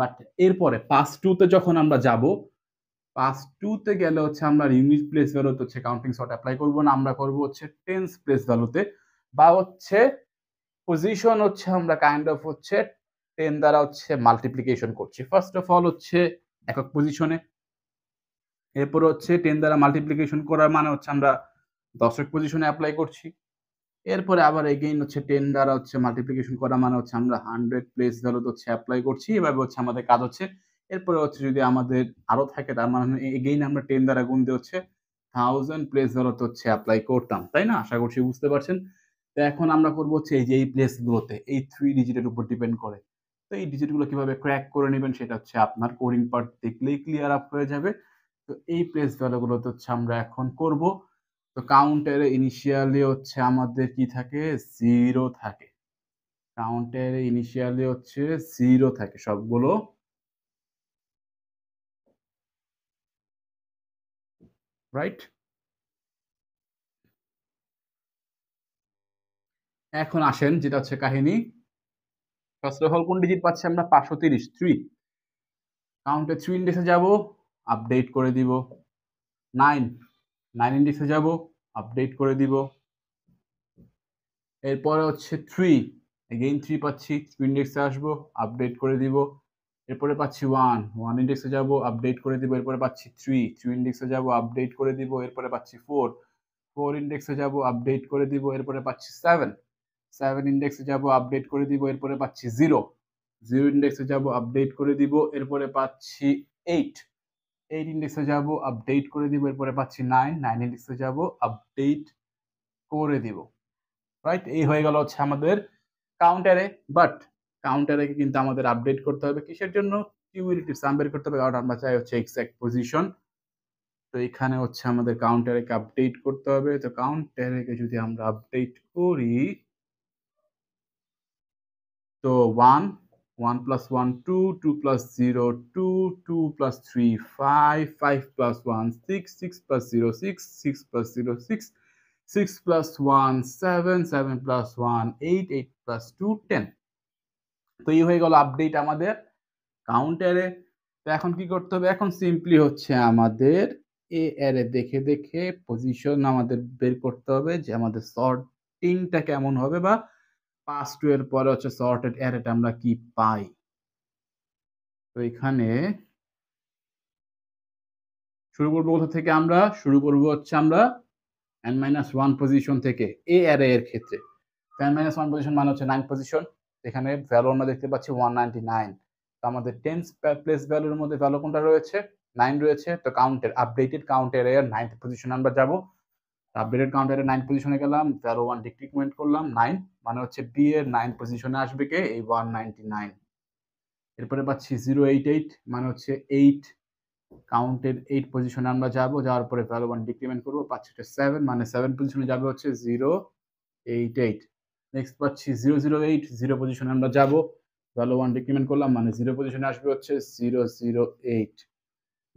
but এরপরে pass টুতে যখন আমরা যাব পাস টুতে গেলে হচ্ছে আমরা ইউনিট প্লেস ভ্যালুতে হচ্ছে কাউন্টিং শর্ট অ্যাপ্লাই করবো না আমরা করব হচ্ছে টেন্স প্লেস ভ্যালুতে বা হচ্ছে পজিশন হচ্ছে আমরা কাইন্ড অফ হচ্ছে টেন দ্বারা হচ্ছে মাল্টিপ্লিকেশন করছি ফার্স্ট অফ অল হচ্ছে একক পজিশনে এরপর হচ্ছে টেন দ্বারা মাল্টিপ্লিকেশন করার মানে হচ্ছে আমরা দশক পজিশনে অ্যাপ্লাই করছি এরপরে আবার এগেইন হচ্ছে টেন দ্বারা হচ্ছে মাল্টিপ্লিকেশন করা মানে হচ্ছে আমরা হান্ড্রেড প্লেস ধরো হচ্ছে অ্যাপ্লাই করছি এভাবে হচ্ছে আমাদের কাজ হচ্ছে এরপরে হচ্ছে যদি আমাদের আরো থাকে তার মানে এগেইন আমরা টেন দ্বারা গুণ দিয়ে হচ্ছে থাউজেন্ড প্লেস ধরো হচ্ছে অ্যাপ্লাই করতাম তাই না আশা করছি বুঝতে পারছেন তো এখন আমরা করবো হচ্ছে এই যে এই প্লেসগুলোতে এই থ্রি ডিজিটের উপর ডিপেন্ড করে তো এই ডিজিটগুলো কিভাবে ক্র্যাক করে নেবেন সেটা হচ্ছে আপনার কোডিং পার্ট দেখলেই ক্লিয়ার আপ হয়ে যাবে তো এই প্লেস ভ্যালুগুলোতে হচ্ছে আমরা এখন করবো তো কাউন্টারে ইনিশিয়ালি হচ্ছে আমাদের কি থাকে জিরো থাকে কাউন্টারে ইনিশিয়ালি হচ্ছে জিরো থাকে সবগুলো রাইট এখন আসেন যেটা হচ্ছে কাহিনী ফার্স্ট অফ অল কোন ডিজিট পাচ্ছি আমরা পাঁচশো তিরিশ থ্রি কাউন্টে থ্রি ইন্ডেক্সে যাব আপডেট করে দিব নাইন নাইন ইন্ডেক্সে যাব আপডেট করে দিব এরপরে হচ্ছে থ্রি এগেইন থ্রি পাচ্ছি থ্রি ইন্ডেক্সে আসবো আপডেট করে দিব এরপরে পাচ্ছি ওয়ান ওয়ান ইন্ডেক্সে যাব আপডেট করে দিব এরপরে পাচ্ছি থ্রি থ্রি ইন্ডেক্সে যাব আপডেট করে দিব এরপরে পাচ্ছি ফোর ফোর ইন্ডেক্সে যাব আপডেট করে দিব এরপরে পাচ্ছি সেভেন সেভেন ইন্ডেক্সে যাব আপডেট করে দিব এরপরে পাচ্ছি জিরো জিরো ইন্ডেক্সে যাব আপডেট করে দিব এরপরে পাচ্ছি এইট এইট ইন্ডেক্সে যাব আপডেট করে দিব এরপরে পাচ্ছি নাইন নাইন ইন্ডেক্সে যাব আপডেট করে দিব রাইট এই হয়ে গেল হচ্ছে আমাদের কাউন্টারে বাট কাউন্টারে কিন্তু আমাদের আপডেট করতে হবে কিসের জন্য কিউরিটিভ সাম বের করতে হবে কারণ আমরা চাই হচ্ছে এক্সাক্ট পজিশন তো এখানে হচ্ছে আমাদের কাউন্টারেকে আপডেট করতে হবে তো কাউন্টারেকে যদি আমরা আপডেট করি তো one one plus one two two plus zero two two plus three five five plus one six six plus zero six six plus zero six six plus one seven seven plus one eight eight plus two ten তো এই হয়ে গেল update আমাদের কাউন্টারে তো এখন কি করতে হবে এখন সিম্পলি হচ্ছে আমাদের এ অ্যারে দেখে দেখে পজিশন আমাদের বের করতে হবে যে আমাদের শর্টিংটা কেমন হবে বা পাস টু এর পরে হচ্ছে সর্টেড অ্যারেটা আমরা কি পাই তো এখানে শুরু করবো কোথা থেকে আমরা শুরু করবো হচ্ছে আমরা এন মাইনাস ওয়ান পজিশন থেকে এ অ্যারে এর ক্ষেত্রে এন মাইনাস ওয়ান পজিশন মানে হচ্ছে নাইন পজিশন এখানে ভ্যালু আমরা দেখতে পাচ্ছি ওয়ান নাইনটি নাইন তো আমাদের টেন্স প্লেস ভ্যালুর মধ্যে ভ্যালু কোনটা রয়েছে নাইন রয়েছে তো কাউন্টের আপডেটেড কাউন্টের এর নাইনথ পজিশন আমরা যাবো আপডেটেড কাউন্টারে নাইন পজিশনে গেলাম তেরো ওয়ান ডিক্রিকমেন্ট করলাম নাইন মানে হচ্ছে বি এর নাইন পজিশনে আসবে কে এই ওয়ান নাইনটি নাইন এরপরে পাচ্ছি জিরো এইট এইট মানে হচ্ছে এইট কাউন্টের এইট পজিশনে আমরা যাব যাওয়ার পরে ভ্যালু ওয়ান ডিক্রিমেন্ট করবো পাচ্ছি হচ্ছে সেভেন মানে সেভেন পজিশনে যাবে হচ্ছে জিরো এইট এইট নেক্সট পাচ্ছি জিরো জিরো এইট জিরো পজিশনে আমরা যাবো ভ্যালু ওয়ান ডিক্রিমেন্ট করলাম মানে জিরো পজিশনে আসবে হচ্ছে জিরো জিরো এইট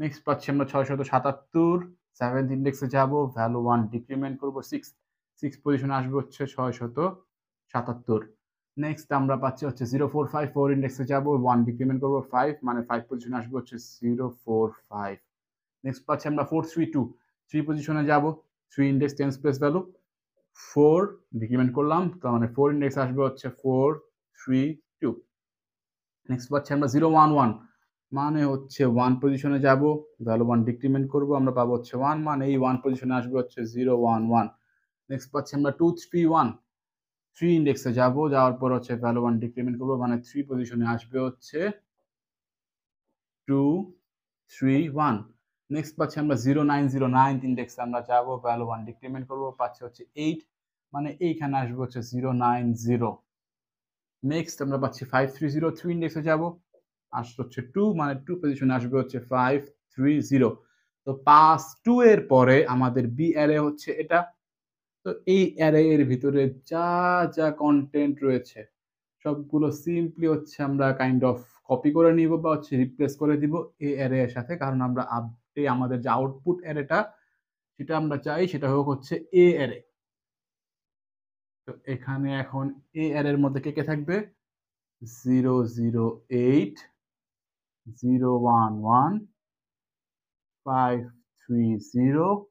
নেক্সট পাচ্ছি আমরা শত সাতাত্তর সেভেন্থ ইন্ডেক্সে যাব ভ্যালু ওয়ান ডিক্রিমেন্ট করব সিক্স সিক্স পজিশন আসবে হচ্ছে ছয়শত সাতাত্তর নেক্সট আমরা পাচ্ছি হচ্ছে জিরো ফোর ফাইভ ফোর ইন্ডেক্সে যাবো ওয়ান ডিক্রিমেন্ট করবো ফাইভ মানে ফাইভ পজিশন আসবে হচ্ছে জিরো ফোর ফাইভ নেক্সট পাচ্ছি আমরা ফোর থ্রি টু থ্রি পজিশনে যাব three index ten space value four decrement করলাম তার মানে ফোর ইন্ডেক্স আসবে হচ্ছে ফোর থ্রি টু নেক্সট পাচ্ছি আমরা জিরো ওয়ান ওয়ান মানে হচ্ছে ওয়ান পজিশনে যাব ভ্যালু ওয়ান ডিক্রিমেন্ট করব আমরা পাবো হচ্ছে ওয়ান মান এই ওয়ান পজিশনে আসবে হচ্ছে জিরো ওয়ান ওয়ান নেক্সট পাচ্ছি আমরা টু থ্রি ওয়ান থ্রি ইন্ডেক্সে যাব যাওয়ার পর হচ্ছে ভ্যালু ওয়ান ডিক্রিমেন্ট করবো মানে থ্রি পজিশনে আসবে হচ্ছে টু থ্রি ওয়ান নেক্সট পাচ্ছি আমরা জিরো নাইন জিরো নাইন ইন্ডেক্সে আমরা যাবো ভ্যালু ওয়ান ডিক্রিমেন্ট করবো পাচ্ছি হচ্ছে এইট মানে এইখানে আসবে হচ্ছে জিরো নাইন জিরো নেক্সট আমরা পাচ্ছি ফাইভ থ্রি জিরো থ্রি ইন্ডেক্সে যাবো আসলো হচ্ছে টু মানে টু পজিশনে আসবে হচ্ছে ফাইভ থ্রি জিরো তো পাস টু এর পরে আমাদের বি অ্যারে হচ্ছে এটা তো এই অ্যারে এর ভিতরে যা যা কন্টেন্ট রয়েছে সবগুলো সিম্পলি হচ্ছে আমরা কাইন্ড অফ কপি করে নিব বা হচ্ছে রিপ্লেস করে দিব এই অ্যারে এর সাথে কারণ আমরা আপডে আমাদের যে আউটপুট অ্যারেটা সেটা আমরা চাই সেটা হোক হচ্ছে এ অ্যারে তো এখানে এখন এ অ্যারের মধ্যে কে কে থাকবে zero zero eight zero one one five three zero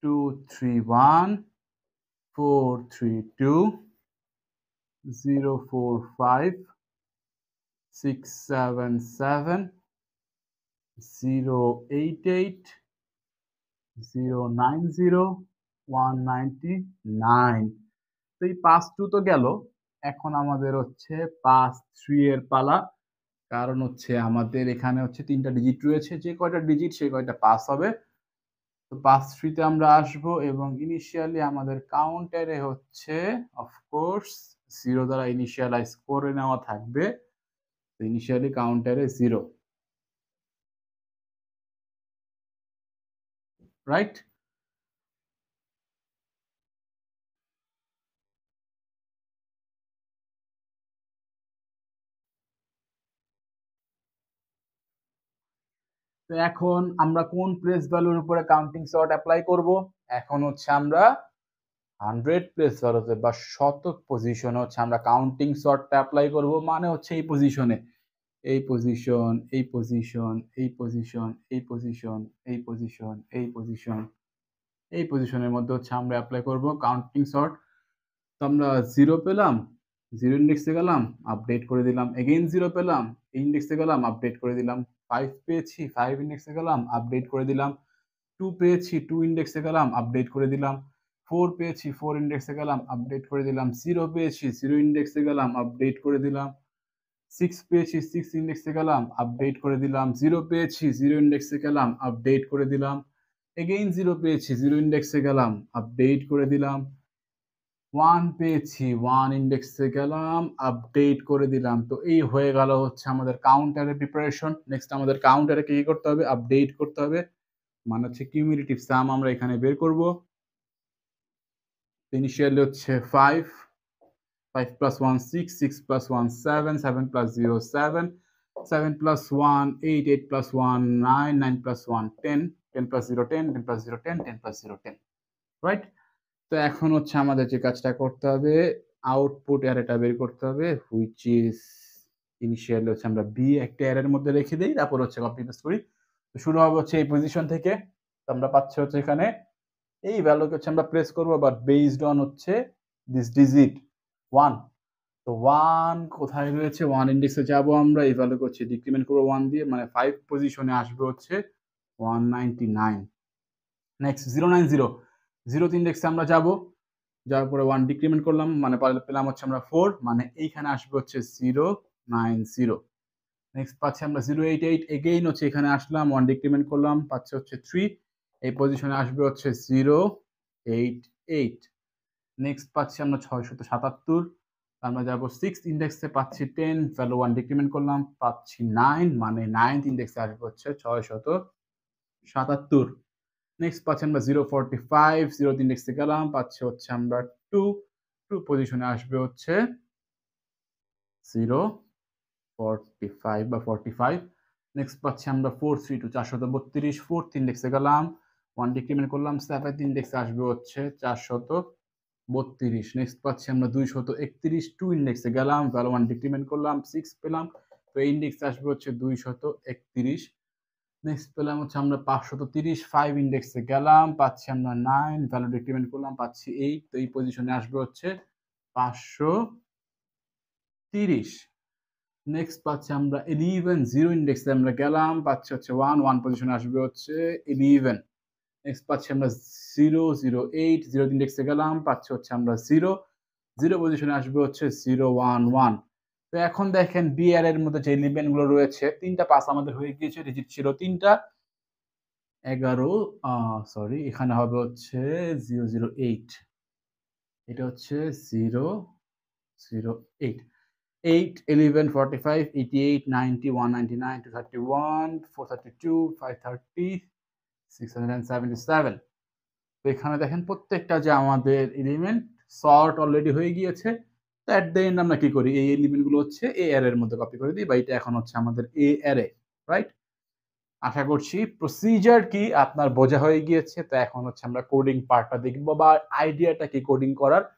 two three one four three two zero four five six seven seven zero eight eight zero nine zero one ninety nine তো এই পাস টু তো গেল এখন আমাদের হচ্ছে pass three এর পালা কারণ হচ্ছে আমাদের এখানে হচ্ছে তিনটা ডিজিট রয়েছে যে কয়টা ডিজিট সেই কয়টা পাস হবে তো পাস থ্রিতে আমরা আসব এবং ইনিশিয়ালি আমাদের কাউন্টারে হচ্ছে অফকোর্স জিরো দ্বারা ইনিশিয়ালাইজ করে নেওয়া থাকবে ইনিশিয়ালি কাউন্টারে জিরো রাইট তো এখন আমরা কোন প্লেস ভ্যালুর উপরে কাউন্টিং শর্ট অ্যাপ্লাই করব এখন হচ্ছে আমরা হান্ড্রেড প্লেস ভ্যালুতে বা শতক পজিশনে হচ্ছে আমরা কাউন্টিং শর্টটা অ্যাপ্লাই করব মানে হচ্ছে এই পজিশনে এই পজিশন এই পজিশন এই পজিশন এই পজিশন এই পজিশন এই পজিশন এই পজিশনের মধ্যে হচ্ছে আমরা অ্যাপ্লাই করব কাউন্টিং শর্ট তো আমরা জিরো পেলাম জিরো ইন্ডেক্সে গেলাম আপডেট করে দিলাম এগেইন জিরো পেলাম ইন্ডেক্সে গেলাম আপডেট করে দিলাম ফাইভ পেয়েছি ফাইভ ইন্ডেক্সে গেলাম আপডেট করে দিলাম টু পেয়েছি টু ইন্ডেক্সে গেলাম আপডেট করে দিলাম ফোর পেয়েছি ফোর ইন্ডেক্সে গেলাম আপডেট করে দিলাম জিরো পেয়েছি জিরো ইন্ডেক্সে গেলাম আপডেট করে দিলাম সিক্স পেয়েছি সিক্স ইন্ডেক্সে গেলাম আপডেট করে দিলাম জিরো পেয়েছি জিরো ইন্ডেক্সে গেলাম আপডেট করে দিলাম এগেইন জিরো পেয়েছি জিরো ইন্ডেক্সে গেলাম আপডেট করে দিলাম ওয়ান পেয়েছি ওয়ান ইন্ডেক্সে গেলাম আপডেট করে দিলাম তো এই হয়ে গেল হচ্ছে আমাদের কাউন্টারের প্রিপারেশন নেক্সট আমাদের কাউন্টারে কী করতে হবে আপডেট করতে হবে মানে হচ্ছে কিউমিউনিটিভ সাম আমরা এখানে বের করব ইনিশিয়ালি হচ্ছে five five plus one six six plus one seven seven plus zero seven seven plus one eight eight plus one nine nine plus one ten ten plus zero ten ten plus zero ten ten plus zero ten right তো এখন হচ্ছে আমাদের যে কাজটা করতে হবে output অ্যারেটা বের করতে হবে হুইচ ইজ ইনিশিয়ালি হচ্ছে আমরা বি একটা অ্যারের মধ্যে রেখে দিই তারপর হচ্ছে কপি পেস্ট করি তো শুরু হবে হচ্ছে এই পজিশন থেকে তো আমরা পাচ্ছি হচ্ছে এখানে এই ভ্যালুকে হচ্ছে আমরা প্রেস করবো বাট বেসড অন হচ্ছে দিস ডিজিট ওয়ান তো ওয়ান কোথায় রয়েছে ওয়ান ইন্ডেক্সে যাব আমরা এই ভ্যালুকে হচ্ছে ডিক্রিমেন্ট করবো ওয়ান দিয়ে মানে ফাইভ পজিশনে আসবে হচ্ছে one ninety nine next zero nine zero zeroth ইন্ডেক্সে আমরা যাব যাওয়ার পরে ওয়ান ডিক্রিমেন্ট করলাম মানে পেলাম হচ্ছে আমরা ফোর মানে এইখানে আসবে হচ্ছে জিরো নাইন জিরো নেক্সট পাচ্ছি আমরা জিরো এইট এইট এগেইন হচ্ছে এখানে আসলাম ওয়ান ডিক্রিমেন্ট করলাম পাচ্ছে হচ্ছে থ্রি এই পজিশনে আসবে হচ্ছে জিরো এইট এইট নেক্সট পাচ্ছি আমরা ছয়শত সাতাত্তর আমরা মানে যাবো সিক্স ইন্ডেক্সে পাচ্ছি টেন ফেলো ওয়ান ডিক্রিমেন্ট করলাম পাচ্ছি নাইন মানে নাইনথ ইন্ডেক্সে আসবে হচ্ছে ছয়শত সাতাত্তর নেক্সট পাচ্ছি আমরা জিরো ফর্টি ফাইভ জিরো তিন ডেক্সে গেলাম পাচ্ছি হচ্ছে আমরা টু টু পজিশনে আসবে হচ্ছে জিরো ফাইভ বা ফর্টি ফাইভ নেক্সট পাচ্ছি আমরা ফোর থ্রি টু চারশত বত্রিশ ফোর্থ ইন্ডেক্সে গেলাম ওয়ান ডিক্রিমেন্ট করলাম সেভেন্থ ইন্ডেক্সে আসবে হচ্ছে চারশত বত্রিশ নেক্সট পাচ্ছি আমরা দুইশত একত্রিশ টু ইন্ডেক্সে গেলাম ভ্যালো ওয়ান ডিক্রিমেন্ট করলাম সিক্স পেলাম তো ইন্ডেক্স ইন্ডেক্সে আসবে হচ্ছে দুইশত একত্রিশ নেক্সট পেলাম হচ্ছে আমরা পাঁচশো তো তিরিশ ফাইভ ইন্ডেক্সে গেলাম পাচ্ছি আমরা নাইন ভ্যালু ডিক্রিমেন্ট করলাম পাচ্ছি এইট তো এই পজিশনে আসবে হচ্ছে পাঁচশো তিরিশ নেক্সট পাচ্ছি আমরা ইলেভেন জিরো ইন্ডেক্সে আমরা গেলাম পাচ্ছি হচ্ছে ওয়ান ওয়ান পজিশনে আসবে হচ্ছে ইলেভেন নেক্সট পাচ্ছি আমরা জিরো জিরো এইট জিরো ইন্ডেক্সে গেলাম পাচ্ছি হচ্ছে আমরা জিরো জিরো পজিশনে আসবে হচ্ছে জিরো ওয়ান ওয়ান তো এখন দেখেন বিআর এর মধ্যে যে গুলো রয়েছে তিনটা পাস আমাদের হয়ে গিয়েছে রিজিট ছিল তিনটা এগারো সরি এখানে হবে হচ্ছে জিরো জিরো এইট এটা হচ্ছে zero zero eight eight eleven forty five eighty eight ninety one ninety nine two thirty one four thirty two five thirty six hundred seventy seven তো এখানে দেখেন প্রত্যেকটা যে আমাদের এলিমেন্ট শর্ট অলরেডি হয়ে গিয়েছে তো অ্যাট দ্য এন্ড আমরা কি করি এই এলিমেন্টগুলো হচ্ছে এ এর মধ্যে কপি করে দিই বা এটা এখন হচ্ছে আমাদের এ এ রাইট আশা করছি প্রসিজার কি আপনার বোঝা হয়ে গিয়েছে তো এখন হচ্ছে আমরা কোডিং পার্টটা দেখবো বা আইডিয়াটা কি কোডিং করার